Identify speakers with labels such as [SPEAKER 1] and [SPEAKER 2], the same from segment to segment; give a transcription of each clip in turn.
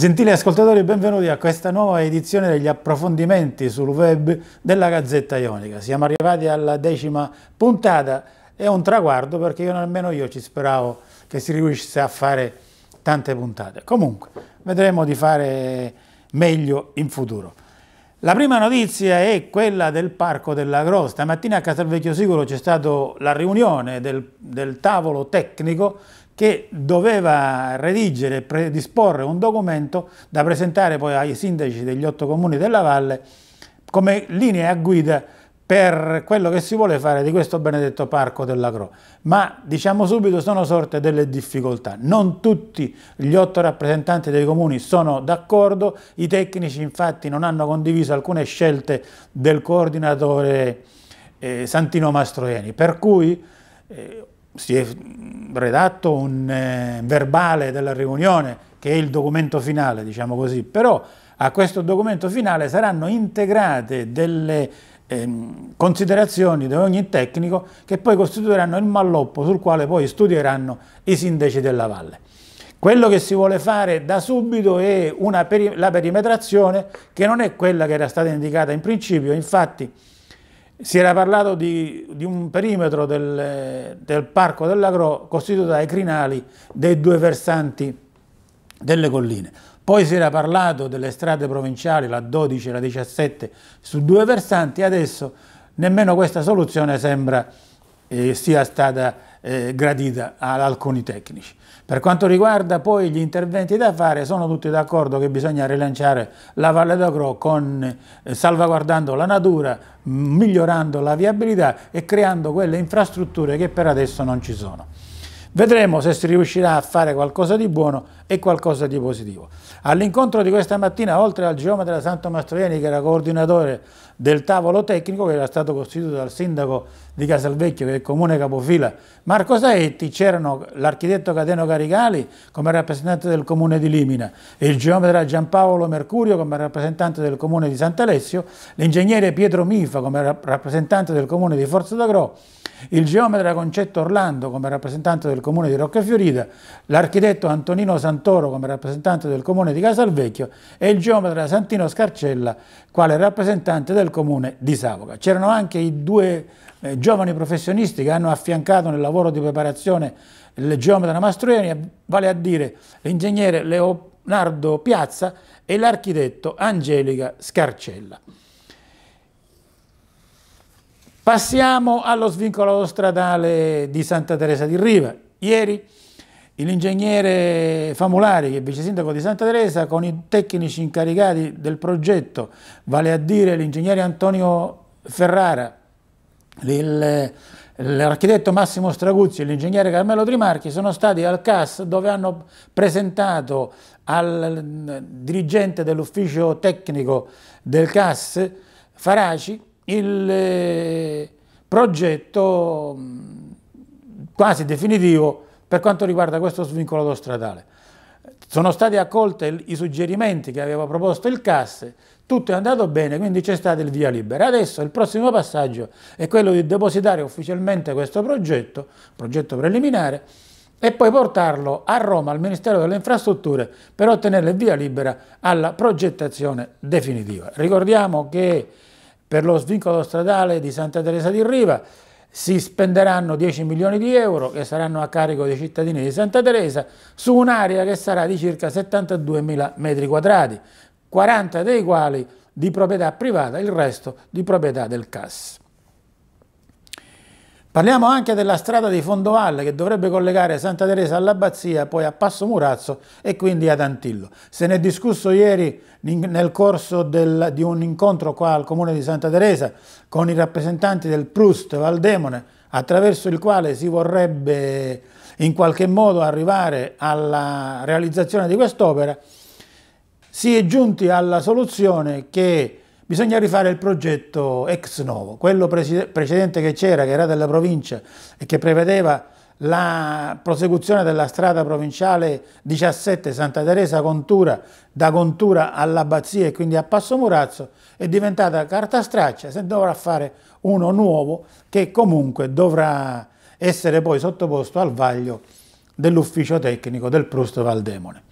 [SPEAKER 1] Gentili ascoltatori, benvenuti a questa nuova edizione degli approfondimenti sul web della Gazzetta Ionica. Siamo arrivati alla decima puntata, è un traguardo perché io nemmeno io ci speravo che si riuscisse a fare tante puntate. Comunque, vedremo di fare meglio in futuro. La prima notizia è quella del Parco della Gro. Stamattina a Castelvecchio Sicuro c'è stata la riunione del, del tavolo tecnico che doveva redigere e predisporre un documento da presentare poi ai sindaci degli otto comuni della valle come linea guida per quello che si vuole fare di questo benedetto parco dell'Agro. Ma diciamo subito sono sorte delle difficoltà. Non tutti gli otto rappresentanti dei comuni sono d'accordo, i tecnici infatti non hanno condiviso alcune scelte del coordinatore eh, Santino Mastroieni, per cui eh, si è redatto un eh, verbale della riunione che è il documento finale, diciamo così, però a questo documento finale saranno integrate delle ehm, considerazioni di ogni tecnico che poi costituiranno il malloppo sul quale poi studieranno i sindaci della valle. Quello che si vuole fare da subito è peri la perimetrazione che non è quella che era stata indicata in principio, infatti si era parlato di, di un perimetro del, del parco dell'Agro costituito dai crinali dei due versanti delle colline. Poi si era parlato delle strade provinciali, la 12 e la 17, su due versanti, adesso nemmeno questa soluzione sembra eh, sia stata eh, gradita ad alcuni tecnici. Per quanto riguarda poi gli interventi da fare, sono tutti d'accordo che bisogna rilanciare la Valle d'Agro eh, salvaguardando la natura, migliorando la viabilità e creando quelle infrastrutture che per adesso non ci sono. Vedremo se si riuscirà a fare qualcosa di buono e qualcosa di positivo. All'incontro di questa mattina, oltre al geometra Santo Mastroianni, che era coordinatore del tavolo tecnico, che era stato costituito dal sindaco di Casalvecchio, che è il comune capofila, Marco Saetti, c'erano l'architetto Cateno Carigali come rappresentante del comune di Limina, il geometra Giampaolo Mercurio come rappresentante del comune di Sant'Alessio, l'ingegnere Pietro Mifa come rappresentante del comune di Forza d'Agro, il geometra Concetto Orlando come rappresentante del comune di Roccafiorita, l'architetto Antonino Santoro come rappresentante del comune di Casalvecchio e il geometra Santino Scarcella quale rappresentante del comune di Savoca. C'erano anche i due eh, giovani professionisti che hanno affiancato nel lavoro di preparazione il geometra Mastroianni, vale a dire l'ingegnere Leonardo Piazza e l'architetto Angelica Scarcella. Passiamo allo svincolo stradale di Santa Teresa di Riva. Ieri l'ingegnere Famulari, che è vice sindaco di Santa Teresa, con i tecnici incaricati del progetto, vale a dire l'ingegnere Antonio Ferrara, l'architetto Massimo Straguzzi e l'ingegnere Carmelo Trimarchi, sono stati al CAS dove hanno presentato al dirigente dell'ufficio tecnico del CAS, Faraci, il eh, progetto mm, quasi definitivo per quanto riguarda questo svincolo autostradale. Sono stati accolti i suggerimenti che aveva proposto il CAS, tutto è andato bene, quindi c'è stato il via libera. Adesso il prossimo passaggio è quello di depositare ufficialmente questo progetto, progetto preliminare, e poi portarlo a Roma al Ministero delle Infrastrutture per ottenere il via libera alla progettazione definitiva. Ricordiamo che per lo svincolo stradale di Santa Teresa di Riva si spenderanno 10 milioni di euro che saranno a carico dei cittadini di Santa Teresa su un'area che sarà di circa 72.000 metri quadrati, 40 dei quali di proprietà privata, il resto di proprietà del CAS. Parliamo anche della strada di Fondovalle che dovrebbe collegare Santa Teresa all'Abbazia, poi a Passo Murazzo e quindi ad Antillo. Se ne è discusso ieri nel corso del, di un incontro qua al comune di Santa Teresa con i rappresentanti del Proust Valdemone, attraverso il quale si vorrebbe in qualche modo arrivare alla realizzazione di quest'opera, si è giunti alla soluzione che bisogna rifare il progetto ex novo, quello precedente che c'era, che era della provincia e che prevedeva la prosecuzione della strada provinciale 17 Santa Teresa Contura da Contura all'Abbazia e quindi a Passo Murazzo è diventata carta straccia, se dovrà fare uno nuovo che comunque dovrà essere poi sottoposto al vaglio dell'ufficio tecnico del Prusto Valdemone.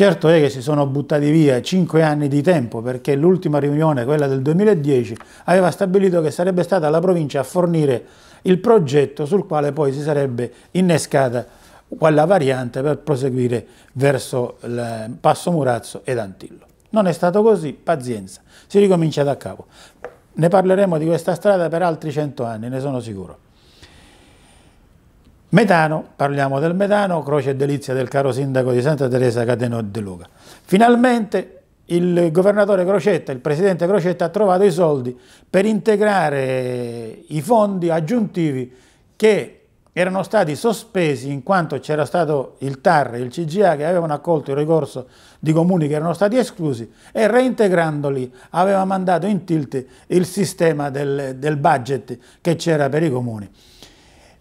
[SPEAKER 1] Certo è che si sono buttati via 5 anni di tempo perché l'ultima riunione, quella del 2010, aveva stabilito che sarebbe stata la provincia a fornire il progetto sul quale poi si sarebbe innescata quella variante per proseguire verso eh, Passo Murazzo ed Antillo. Non è stato così, pazienza, si ricomincia da capo. Ne parleremo di questa strada per altri 100 anni, ne sono sicuro. Metano, parliamo del metano, croce e delizia del caro sindaco di Santa Teresa Cateno De Luca. Finalmente il governatore Crocetta, il presidente Crocetta ha trovato i soldi per integrare i fondi aggiuntivi che erano stati sospesi in quanto c'era stato il TAR e il CGA che avevano accolto il ricorso di comuni che erano stati esclusi e reintegrandoli aveva mandato in tilt il sistema del, del budget che c'era per i comuni.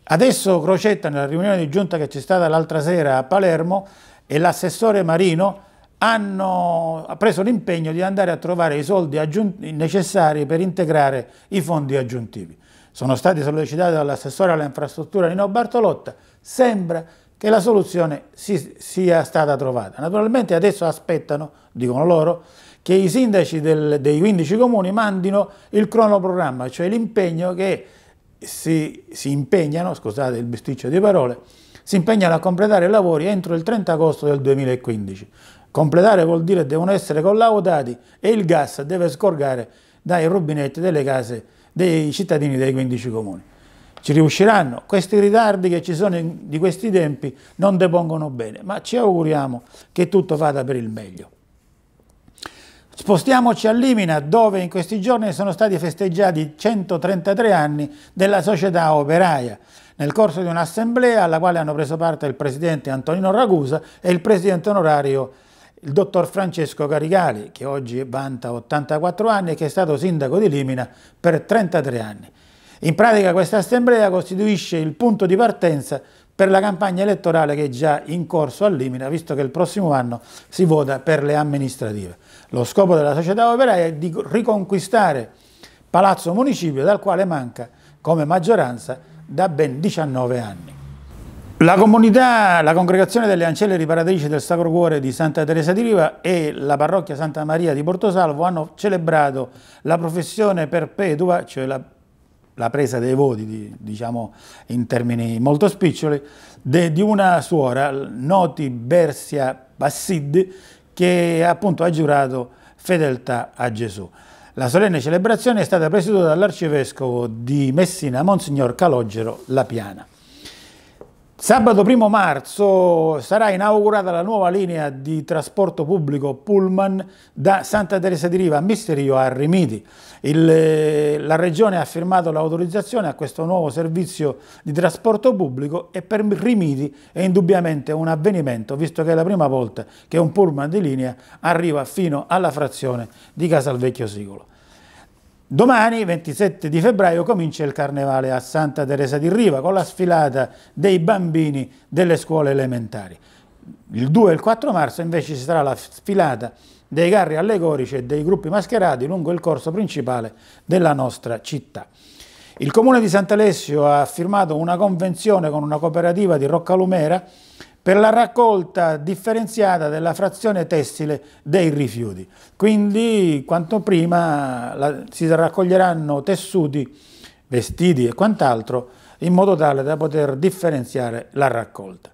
[SPEAKER 1] Adesso Crocetta, nella riunione di giunta che c'è stata l'altra sera a Palermo, e l'assessore Marino hanno preso l'impegno di andare a trovare i soldi necessari per integrare i fondi aggiuntivi. Sono stati sollecitati dall'assessore all'infrastruttura Nino Bartolotta, sembra che la soluzione si, sia stata trovata. Naturalmente adesso aspettano, dicono loro, che i sindaci del, dei 15 comuni mandino il cronoprogramma, cioè l'impegno che si, si impegnano, scusate il bisticcio di parole, si impegnano a completare i lavori entro il 30 agosto del 2015. Completare vuol dire che devono essere collaudati e il gas deve scorgare dai rubinetti delle case dei cittadini dei 15 comuni. Ci riusciranno? Questi ritardi che ci sono di questi tempi non depongono bene, ma ci auguriamo che tutto vada per il meglio. Spostiamoci a Limina, dove in questi giorni sono stati festeggiati 133 anni della società operaia, nel corso di un'assemblea alla quale hanno preso parte il presidente Antonino Ragusa e il presidente onorario il dottor Francesco Carigali, che oggi vanta 84 anni e che è stato sindaco di Limina per 33 anni. In pratica questa assemblea costituisce il punto di partenza per la campagna elettorale che è già in corso a Limina, visto che il prossimo anno si vota per le amministrative. Lo scopo della società operaia è di riconquistare Palazzo Municipio, dal quale manca come maggioranza da ben 19 anni. La comunità, la congregazione delle ancelle riparatrici del Sacro Cuore di Santa Teresa di Riva e la parrocchia Santa Maria di Portosalvo hanno celebrato la professione perpetua, cioè la la presa dei voti, diciamo in termini molto spiccioli, di una suora, Noti Bersia Bassid, che appunto ha giurato fedeltà a Gesù. La solenne celebrazione è stata presieduta dall'arcivescovo di Messina, Monsignor Calogero Lapiana. Sabato 1 marzo sarà inaugurata la nuova linea di trasporto pubblico Pullman da Santa Teresa di Riva a Misterio a Rimiti. Il, eh, la Regione ha firmato l'autorizzazione a questo nuovo servizio di trasporto pubblico e per Rimiti è indubbiamente un avvenimento, visto che è la prima volta che un Pullman di linea arriva fino alla frazione di Casalvecchio Sicolo. Domani, 27 di febbraio, comincia il carnevale a Santa Teresa di Riva con la sfilata dei bambini delle scuole elementari. Il 2 e il 4 marzo invece ci sarà la sfilata dei carri allegorici e dei gruppi mascherati lungo il corso principale della nostra città. Il comune di Sant'Alessio ha firmato una convenzione con una cooperativa di Roccalumera per la raccolta differenziata della frazione tessile dei rifiuti. Quindi quanto prima la, si raccoglieranno tessuti, vestiti e quant'altro in modo tale da poter differenziare la raccolta.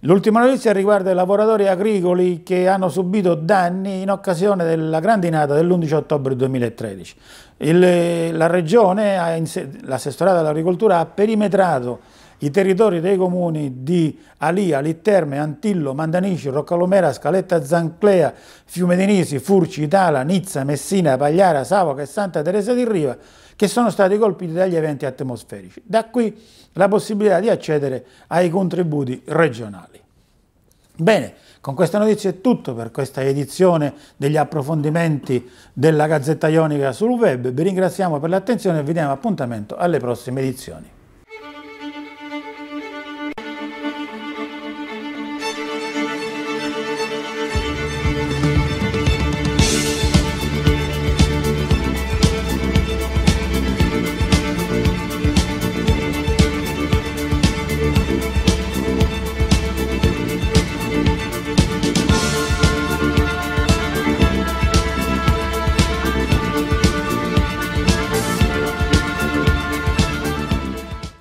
[SPEAKER 1] L'ultima notizia riguarda i lavoratori agricoli che hanno subito danni in occasione della grandinata dell'11 ottobre 2013. Il, la regione, l'assessorato all'agricoltura ha perimetrato i territori dei comuni di Alia, Litterme, Antillo, Mandanici, Roccalomera, Scaletta Zanclea, Fiumedenisi, Furci, Itala, Nizza, Messina, Pagliara, Savoca e Santa Teresa di Riva che sono stati colpiti dagli eventi atmosferici. Da qui la possibilità di accedere ai contributi regionali. Bene, con questa notizia è tutto per questa edizione degli approfondimenti della Gazzetta Ionica sul web. Vi ringraziamo per l'attenzione e vi diamo appuntamento alle prossime edizioni.